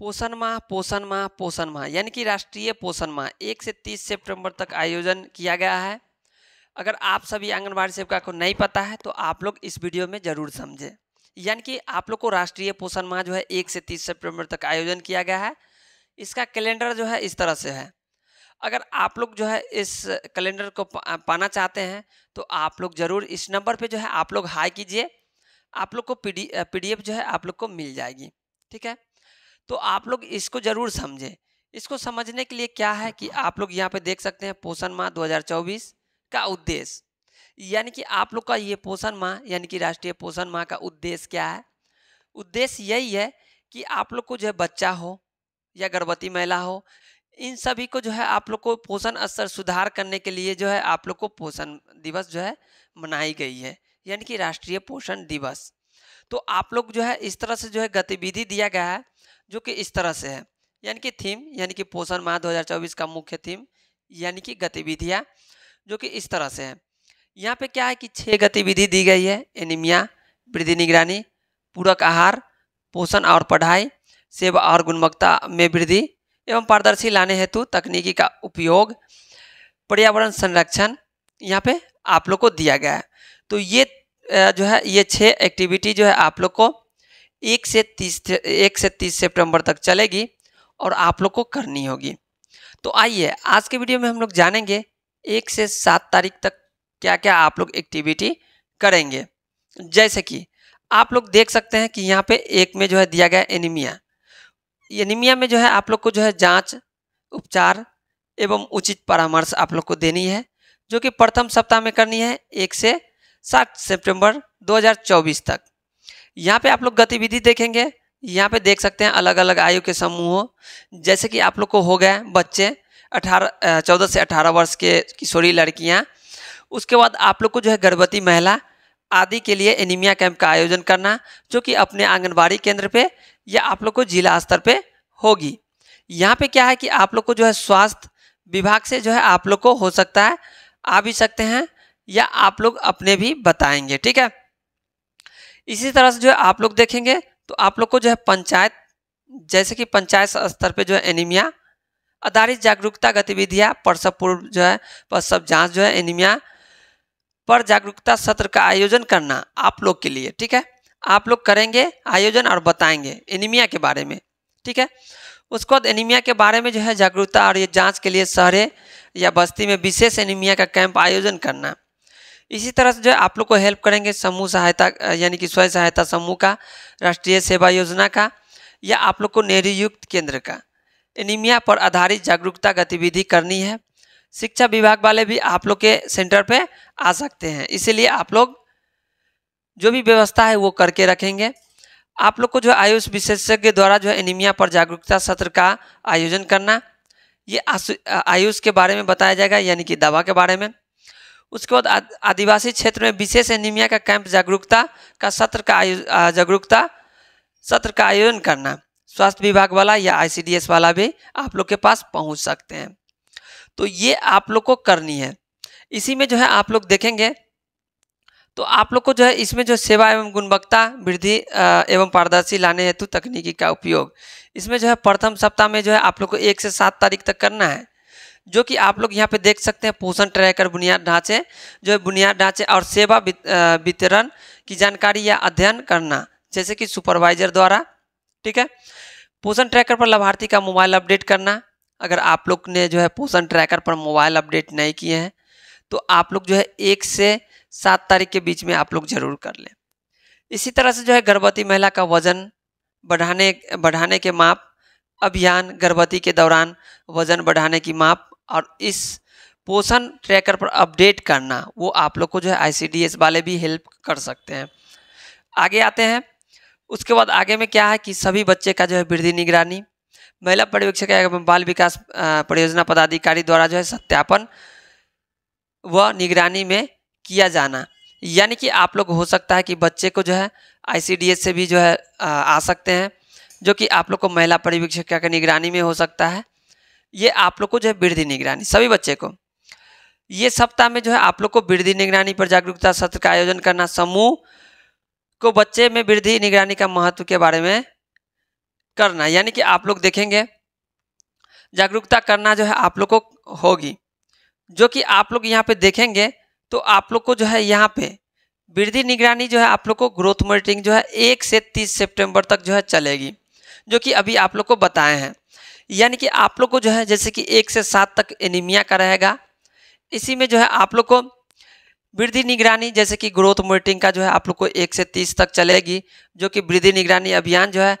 पोषण माह पोषण माह पोषण माह यानी कि राष्ट्रीय पोषण माह एक से तीस सितंबर तक आयोजन किया गया है अगर आप सभी आंगनबाड़ी सेविका को नहीं पता है तो आप लोग इस वीडियो में ज़रूर समझें यानी कि आप लोग को राष्ट्रीय पोषण माह जो है एक से तीस सितंबर तक आयोजन किया गया है इसका कैलेंडर जो है इस तरह से है अगर आप लोग जो है इस कैलेंडर को पाना चाहते हैं तो आप लोग ज़रूर इस नंबर पर जो है आप लोग हाई कीजिए आप लोग को पी पीडीएफ जो है आप लोग को मिल जाएगी ठीक है तो आप लोग इसको ज़रूर समझें इसको समझने के लिए क्या है कि आप लोग यहाँ पे देख सकते हैं पोषण माह 2024 का उद्देश्य यानी कि आप लोग का ये पोषण माह यानी कि राष्ट्रीय पोषण माह का उद्देश्य क्या है उद्देश्य यही है कि आप लोग को जो है बच्चा हो या गर्भवती महिला हो इन सभी को जो है आप लोग को पोषण स्तर सुधार करने के लिए जो है आप लोग को पोषण दिवस जो है मनाई गई है यानी कि राष्ट्रीय पोषण दिवस तो आप लोग जो है इस तरह से जो है गतिविधि दिया गया है जो कि इस तरह से है यानी कि थीम यानी कि पोषण माह 2024 का मुख्य थीम यानी कि गतिविधियाँ जो कि इस तरह से है यहाँ पे क्या है कि छह गतिविधि दी गई है एनीमिया वृद्धि निगरानी पूरक आहार पोषण और पढ़ाई सेवा और गुणवत्ता में वृद्धि एवं पारदर्शी लाने हेतु तकनीकी का उपयोग पर्यावरण संरक्षण यहाँ पे आप लोग को दिया गया है तो ये जो है ये छः एक्टिविटी जो है आप लोग को एक से तीस एक से तीस सितंबर तक चलेगी और आप लोग को करनी होगी तो आइए आज के वीडियो में हम लोग जानेंगे एक से सात तारीख तक क्या क्या आप लोग एक्टिविटी करेंगे जैसे कि आप लोग देख सकते हैं कि यहाँ पे एक में जो है दिया गया एनीमिया एनीमिया में जो है आप लोग को जो है जांच उपचार एवं उचित परामर्श आप लोग को देनी है जो कि प्रथम सप्ताह में करनी है एक से सात सितंबर 2024 तक यहाँ पे आप लोग गतिविधि देखेंगे यहाँ पे देख सकते हैं अलग अलग आयु के समूह जैसे कि आप लोग को हो गए बच्चे अठारह चौदह से अठारह वर्ष के किशोरी लड़कियाँ उसके बाद आप लोग को जो है गर्भवती महिला आदि के लिए एनीमिया कैंप का आयोजन करना जो कि अपने आंगनबाड़ी केंद्र पे या आप लोग को जिला स्तर पे होगी यहाँ पे क्या है कि आप लोग को जो है स्वास्थ्य विभाग से जो है आप लोग को हो सकता है आ भी सकते हैं या आप लोग अपने भी बताएंगे ठीक है इसी तरह से जो है आप लोग देखेंगे तो आप लोग को जो है पंचायत जैसे कि पंचायत स्तर पे जो है एनीमिया आधारित जागरूकता गतिविधियाँ सब पूर्व जो है सब जांच जो है एनीमिया पर जागरूकता सत्र का आयोजन करना आप लोग के लिए ठीक है आप लोग करेंगे आयोजन और बताएंगे एनीमिया के बारे में ठीक है उसके बाद एनीमिया के बारे में जो है जागरूकता और ये जाँच के लिए शहरे या बस्ती में विशेष एनीमिया का कैंप आयोजन करना इसी तरह से जो आप लोग को हेल्प करेंगे समूह सहायता यानी कि स्वयं सहायता समूह का राष्ट्रीय सेवा योजना का या आप लोग को नेहरू युक्त केंद्र का एनीमिया पर आधारित जागरूकता गतिविधि करनी है शिक्षा विभाग वाले भी आप लोग के सेंटर पे आ सकते हैं इसीलिए आप लोग जो भी व्यवस्था है वो करके रखेंगे आप लोग को जो आयुष विशेषज्ञ द्वारा जो है एनीमिया पर जागरूकता सत्र का आयोजन करना ये आयुष के बारे में बताया जाएगा यानी कि दवा के बारे में उसके बाद आदिवासी क्षेत्र में विशेष एनीमिया का कैंप जागरूकता का सत्र का आयो जागरूकता सत्र का आयोजन करना स्वास्थ्य विभाग वाला या आईसीडीएस वाला भी आप लोग के पास पहुंच सकते हैं तो ये आप लोग को करनी है इसी में जो है आप लोग देखेंगे तो आप लोग को जो है इसमें जो सेवा एवं गुणवत्ता वृद्धि एवं पारदर्शी लाने हेतु तकनीकी का उपयोग इसमें जो है प्रथम सप्ताह में जो है आप लोग को एक से सात तारीख तक करना है जो कि आप लोग यहाँ पे देख सकते हैं पोषण ट्रैकर बुनियाद ढांचे जो है बुनियाद ढांचे और सेवा वितरण की जानकारी या अध्ययन करना जैसे कि सुपरवाइजर द्वारा ठीक है पोषण ट्रैकर पर लाभार्थी का मोबाइल अपडेट करना अगर आप लोग ने जो है पोषण ट्रैकर पर मोबाइल अपडेट नहीं किए हैं तो आप लोग जो है एक से सात तारीख के बीच में आप लोग जरूर कर लें इसी तरह से जो है गर्भवती महिला का वजन बढ़ाने बढ़ाने के माप अभियान गर्भवती के दौरान वजन बढ़ाने की माप और इस पोषण ट्रैकर पर अपडेट करना वो आप लोग को जो है आई वाले भी हेल्प कर सकते हैं आगे आते हैं उसके बाद आगे में क्या है कि सभी बच्चे का जो है वृद्धि निगरानी महिला पर्यवेक्षक एवं बाल विकास परियोजना पदाधिकारी द्वारा जो है सत्यापन व निगरानी में किया जाना यानी कि आप लोग हो सकता है कि बच्चे को जो है आईसीडीएस से भी जो है आ, आ सकते हैं जो कि आप लोग को महिला पर्यवेक्षक की निगरानी में हो सकता है ये आप लोग को जो है वृद्धि निगरानी सभी बच्चे को ये सप्ताह में जो है आप लोग को वृद्धि निगरानी पर जागरूकता सत्र का आयोजन करना समूह को बच्चे में वृद्धि निगरानी का महत्व के बारे में करना यानी कि आप लोग देखेंगे जागरूकता करना जो है आप लोग को होगी जो कि आप लोग यहाँ पे देखेंगे तो आप लोग को जो है यहाँ पे वृद्धि निगरानी जो है आप लोग को ग्रोथ मॉनिटरिंग जो है एक से तीस सेप्टेम्बर तक जो है चलेगी जो कि अभी आप लोग को बताए हैं यानी कि आप लोग को जो है जैसे कि एक से सात तक एनीमिया का रहेगा इसी में जो है आप लोग को वृद्धि निगरानी जैसे कि ग्रोथ मोनिटरिंग का जो है आप लोग को एक से तीस तक चलेगी जो कि वृद्धि निगरानी अभियान जो है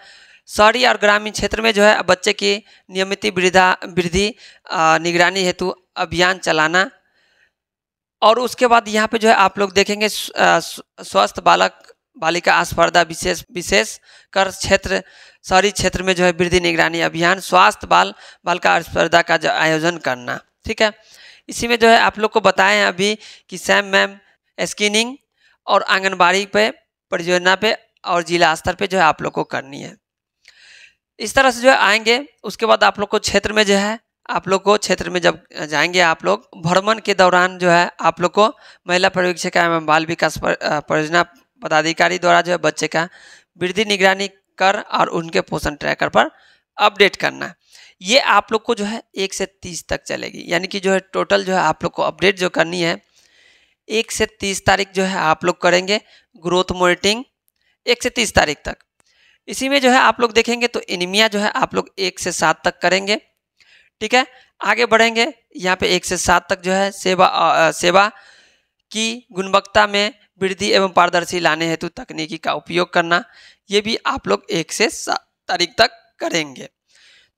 शहरी और ग्रामीण क्षेत्र में जो है बच्चे की नियमित वृद्धा वृद्धि निगरानी हेतु अभियान चलाना और उसके बाद यहाँ पे जो है आप लोग देखेंगे स्वस्थ बालक बालिका स्पर्धा विशेष विशेष कर क्षेत्र शहरी क्षेत्र में जो है वृद्धि निगरानी अभियान स्वास्थ्य बाल बालिका स्पर्धा का जो आयोजन करना ठीक है इसी में जो है आप लोग को बताएं अभी कि सैम मैम स्क्रीनिंग और आंगनबाड़ी पे परियोजना पे और जिला स्तर पे जो है आप लोग को करनी है इस तरह से जो है आएंगे उसके बाद आप लोग को क्षेत्र में जो है आप लोग को क्षेत्र में जब जाएंगे आप लोग भ्रमण के दौरान जो है आप लोग को महिला पर्यवेक्षिका एवं बाल विकास परियोजना पदाधिकारी द्वारा जो है बच्चे का वृद्धि निगरानी कर और उनके पोषण ट्रैकर पर अपडेट करना ये आप लोग को जो है एक से तीस तक चलेगी यानी कि जो है टोटल जो है आप लोग को अपडेट जो करनी है एक से तीस तारीख जो है आप लोग करेंगे ग्रोथ मोनिटिंग एक से तीस तारीख तक इसी में जो है आप लोग देखेंगे तो एनीमिया जो है आप लोग एक से सात तक करेंगे ठीक है आगे बढ़ेंगे यहाँ पे एक से सात तक जो है सेवा आ, सेवा की गुणवत्ता में वृद्धि एवं पारदर्शी लाने हेतु तकनीकी का उपयोग करना ये भी आप लोग एक से सात तारीख तक करेंगे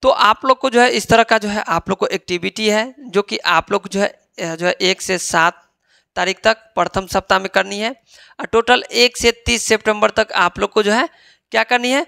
तो आप लोग को जो है इस तरह का जो है आप लोग को एक्टिविटी है जो कि आप लोग जो है जो है एक से सात तारीख तक प्रथम सप्ताह में करनी है और टोटल एक से तीस सितंबर तक आप लोग को जो है क्या करनी है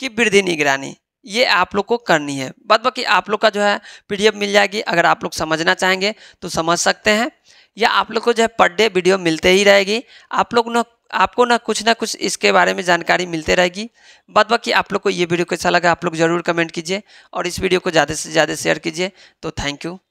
कि वृद्धि निगरानी ये आप लोग को करनी है बाद बाकी आप लोग का जो है पीडीएफ मिल जाएगी अगर आप लोग समझना चाहेंगे तो समझ सकते हैं या आप लोग को जो है पर डे वीडियो मिलते ही रहेगी आप लोग ना आपको ना कुछ ना कुछ इसके बारे में जानकारी मिलते रहेगी बाद बाकी आप लोग को ये वीडियो कैसा लगा आप लोग ज़रूर कमेंट कीजिए और इस वीडियो को ज़्यादा से ज़्यादा शेयर कीजिए तो थैंक यू